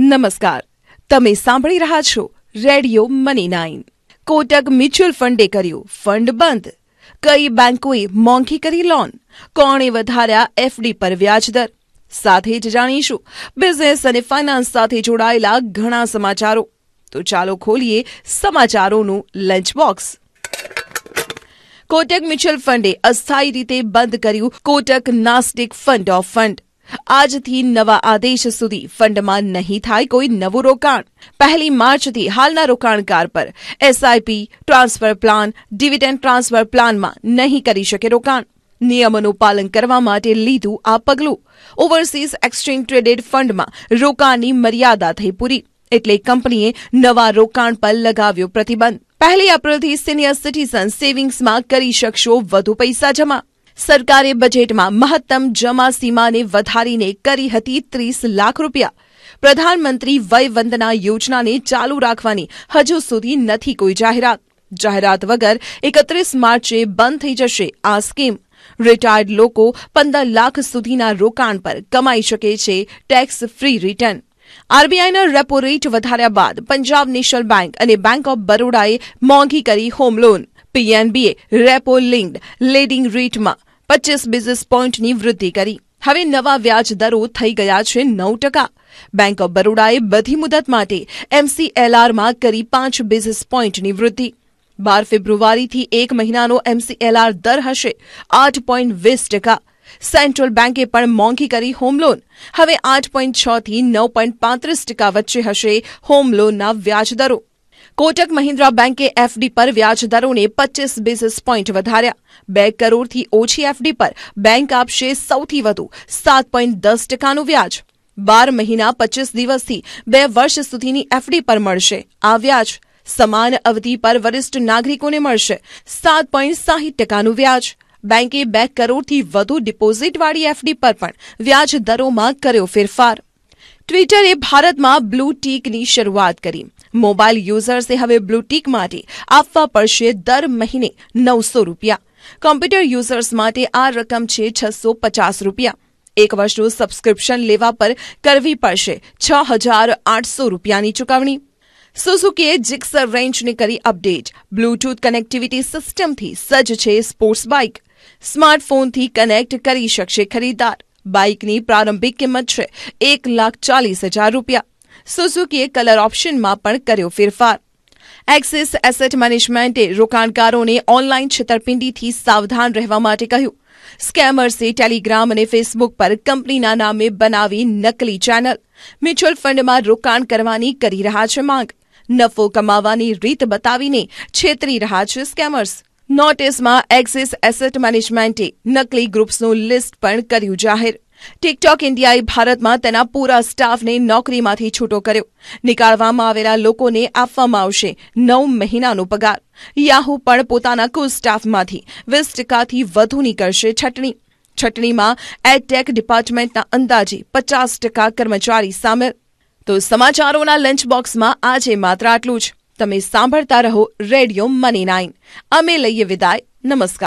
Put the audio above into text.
નમસ્કાર તમે સાંભળી રહ્યા છો radio money nine Kotak mutual ફંડે કર્યું ફંડ બંધ કઈ બેંકોએ મોંઘી કરી લોન કોણે વધાર્યા એફડી પર વ્યાજદર સાથે જ જાણીશું બિઝનેસ અને ફાઇનાન્સ સાથે જોડાયેલા ઘણા સમાચારો તો ચાલો ખોલીએ સમાચારોનું લંચ બોક્સ કોટક મ્યુચ્યુઅલ ફંડે અસ્થાયી રીતે બંધ કર્યું Kotak Nasdaq fund of fund आज थी नवा आदेश સુધી ફંડમાં નહીં થાય કોઈ નવરોકાણ 1 मार्च થી હાલના રોકાણકાર પર SIP transfer plan dividend transfer plan માં નહીં કરી શકે રોકાણ નિયમોનું પાલન કરવા માટે લીધું આ પગલું ઓવરસીસ એક્સટ્રેન ટ્રેડેડ ફંડમાં રોકાણની મર્યાદા થઈ પૂરી એટલે કંપનીએ નવા રોકાણ પર લગાવ્યો પ્રતિબંધ 1 એપ્રિલ થી સિનિયર સિટીઝન સેવિંગ્સમાં કરી શકશો વધુ પૈસા જમા સરકારે બજેટમાં મહત્તમ જમા સીમાને વધારીને કરી હતી ત્રીસ લાખ રૂપિયા પ્રધાનમંત્રી વય વંદના યોજનાને ચાલુ રાખવાની હજુ સુધી નથી કોઈ જાહેરાત જાહેરાત વગર એકત્રીસ માર્ચે બંધ થઈ જશે આ સ્કીમ રિટાયર્ડ લોકો પંદર લાખ સુધીના રોકાણ પર કમાઈ શકે છે ટેક્સ ફ્રી રિટર્ન આરબીઆઈના રેપો રેટ વધાર્યા બાદ પંજાબ નેશનલ બેંક અને બેંક ઓફ બરોડાએ મોંઘી કરી હોમ લોન પીએનબીએ રેપો લિંક્ડ લેડિંગ રેટમાં પચીસ બેઝિસ પોઈન્ટની વૃદ્ધિ કરી હવે નવા વ્યાજ દરો થઈ ગયા છે નવ ટકા બેંક ઓફ બરોડાએ બધી મુદત માટે એમસીએલઆરમાં કરી પાંચ બેઝિસ પોઈન્ટની વૃદ્ધિ બાર ફેબ્રુઆરીથી એક મહિનાનો એમસીએલઆર દર હશે આઠ પોઈન્ટ વીસ ટકા સેન્ટ્રલ બેન્કે પણ મોંઘી કરી હોમ લોન હવે આઠ પોઈન્ટ છથી નવ પોઈન્ટ પાંત્રીસ ટકા વચ્ચે હશે હોમ લોનના વ્યાજ દરો कोटक महिंद्रा बैंक के एफडी पर ब्याज दरों ने 25 बेसिस पॉइंट वधार्या बे करोड़ ओछी एफडी पर बैंक आपसे सौ सात पॉइंट दस टका व्याज बार महीना पच्चीस दिवस थी बे वर्ष सुधीनी एफडी पर मळशे आ व्याज समान अवधि पर वरिष्ठ नागरिकों ने मळशे सात पॉइंट साठ टका व्याज बैंके बे करोड़ थी डिपोजिट वाली एफडी पर पण व्याज दरों में करो फेरफार ट्विटरे भारत में ब्लू टीक की शुरुआत करी મોબાઈલ યુઝર્સે હવે બ્લુટીક માટે આપવા પડશે દર મહિને નવસો રૂપિયા કોમ્પ્યુટર યુઝર્સ માટે આ રકમ છે છસો પચાસ રૂપિયા એક વર્ષનું સબસ્ક્રિપ્શન લેવા પર કરવી પડશે છ હજાર આઠસો રૂપિયાની ચૂકવણી સુઝુકીએ જિક્સર રેન્જને કરી અપડેટ બ્લુટૂથ કનેક્ટિવિટી સિસ્ટમથી સજ્જ છે સ્પોર્ટ્સ બાઇક સ્માર્ટફોનથી કનેક્ટ કરી શકશે ખરીદદાર બાઇકની પ્રારંભિક કિંમત છે એક લાખ ચાલીસ હજાર રૂપિયા સુઝુકીએ કલર ઓપ્શનમાં પણ કર્યો ફેરફાર એક્સિસ એસેટ મેનેજમેન્ટે રોકાણકારોને ઓનલાઈન છેતરપિંડીથી સાવધાન રહેવા માટે કહ્યું સ્કેમર્સે ટેલિગ્રામ અને ફેસબુક પર કંપનીના નામે બનાવી નકલી ચેનલ મ્યુચ્યુઅલ ફંડમાં રોકાણ કરવાની કરી રહ્યા છે માંગ નફો કમાવાની રીત બતાવીને છેતરી રહ્યા છે સ્કેમર્સ નોટિસમાં એક્સિસ એસેટ મેનેજમેન્ટે નકલી ગ્રુપ્સનું લિસ્ટ પણ કર્યું જાહેર ટિકટોક ઇન્ડિયાએ ભારતમાં તેના પૂરા સ્ટાફને નોકરીમાંથી છૂટો કર્યો નીકાળવામાં આવેલા લોકોને આપવામાં આવશે નવ મહિનાનો પગાર યાહુ પણ પોતાના કુલ સ્ટાફમાંથી વીસ ટકાથી વધુની કરશે છટણી છટણીમાં એડટેક ડિપાર્ટમેન્ટના અંદાજે પચાસ ટકા કર્મચારી સામેલ તો સમાચારોના લંચ બોક્સમાં આજે માત્ર આટલું જ તમે સાંભળતા રહો રેડિયો મની નાઇન અમે લઈએ વિદાય નમસ્કાર